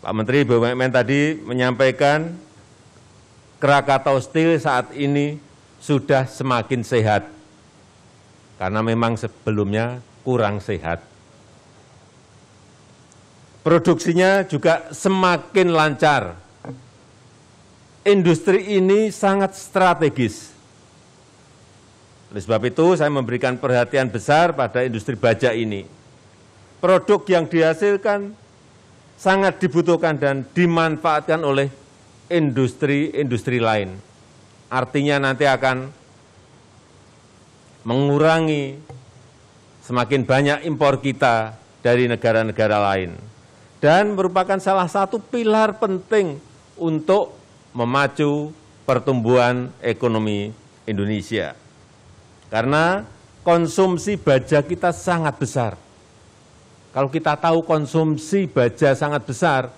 Pak Menteri BUMN tadi menyampaikan Krakatau Steel saat ini sudah semakin sehat, karena memang sebelumnya kurang sehat. Produksinya juga semakin lancar. Industri ini sangat strategis. Oleh sebab itu, saya memberikan perhatian besar pada industri baja ini. Produk yang dihasilkan sangat dibutuhkan dan dimanfaatkan oleh industri-industri lain. Artinya nanti akan mengurangi semakin banyak impor kita dari negara-negara lain. Dan merupakan salah satu pilar penting untuk memacu pertumbuhan ekonomi Indonesia. Karena konsumsi baja kita sangat besar kalau kita tahu konsumsi baja sangat besar,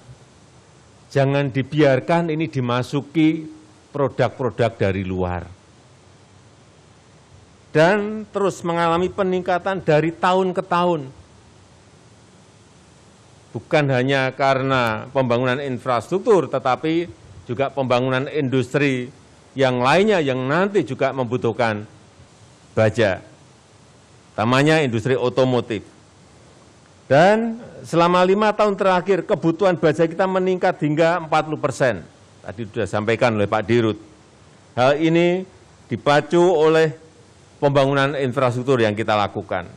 jangan dibiarkan ini dimasuki produk-produk dari luar. Dan terus mengalami peningkatan dari tahun ke tahun. Bukan hanya karena pembangunan infrastruktur, tetapi juga pembangunan industri yang lainnya yang nanti juga membutuhkan baja. Tamanya industri otomotif. Dan selama lima tahun terakhir kebutuhan baja kita meningkat hingga 40 persen. Tadi sudah sampaikan oleh Pak Dirut. Hal ini dipacu oleh pembangunan infrastruktur yang kita lakukan.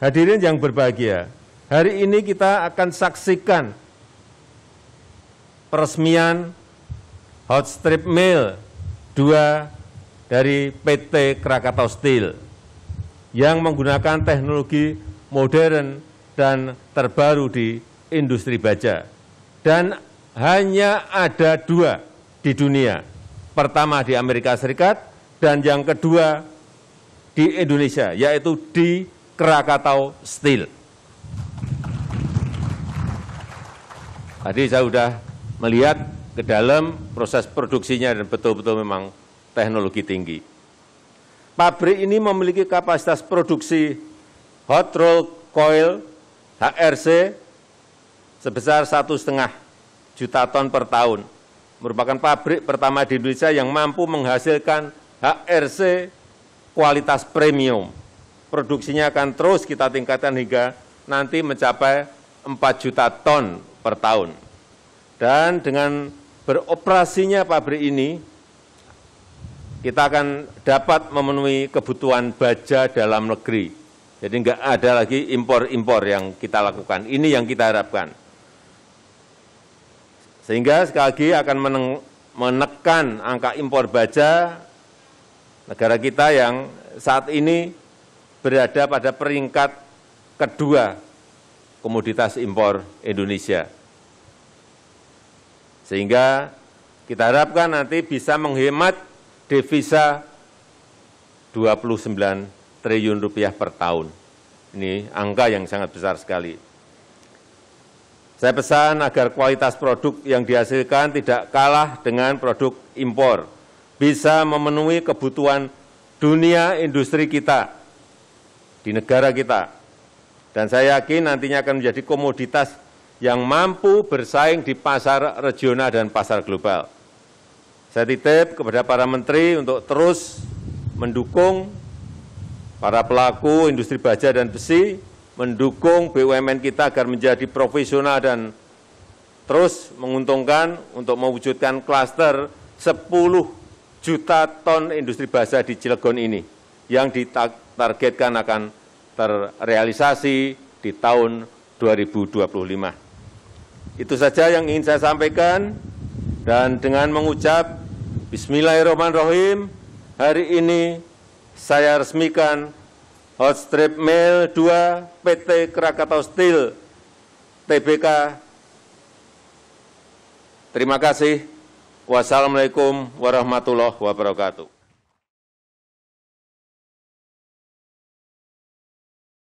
Hadirin yang berbahagia, hari ini kita akan saksikan peresmian hot strip mill 2 dari PT Krakatau Steel yang menggunakan teknologi modern dan terbaru di industri baja. Dan hanya ada dua di dunia. Pertama di Amerika Serikat dan yang kedua di Indonesia, yaitu di Krakatau Steel. Tadi saya sudah melihat ke dalam proses produksinya dan betul-betul memang teknologi tinggi. Pabrik ini memiliki kapasitas produksi hot roll coil HRC sebesar satu setengah juta ton per tahun. Merupakan pabrik pertama di Indonesia yang mampu menghasilkan HRC kualitas premium. Produksinya akan terus kita tingkatkan hingga nanti mencapai 4 juta ton per tahun. Dan dengan beroperasinya pabrik ini, kita akan dapat memenuhi kebutuhan baja dalam negeri jadi enggak ada lagi impor-impor yang kita lakukan. Ini yang kita harapkan. Sehingga sekali lagi akan menekan angka impor baja negara kita yang saat ini berada pada peringkat kedua komoditas impor Indonesia. Sehingga kita harapkan nanti bisa menghemat devisa 29 triliun rupiah per tahun. Ini angka yang sangat besar sekali. Saya pesan agar kualitas produk yang dihasilkan tidak kalah dengan produk impor, bisa memenuhi kebutuhan dunia industri kita di negara kita. Dan saya yakin nantinya akan menjadi komoditas yang mampu bersaing di pasar regional dan pasar global. Saya titip kepada para menteri untuk terus mendukung para pelaku industri baja dan besi mendukung BUMN kita agar menjadi profesional dan terus menguntungkan untuk mewujudkan klaster 10 juta ton industri baja di Cilegon ini yang ditargetkan akan terrealisasi di tahun 2025. Itu saja yang ingin saya sampaikan dan dengan mengucap Bismillahirrahmanirrahim hari ini saya resmikan hot strip mill 2 PT Krakatau Steel TBK. Terima kasih. Wassalamualaikum warahmatullahi wabarakatuh.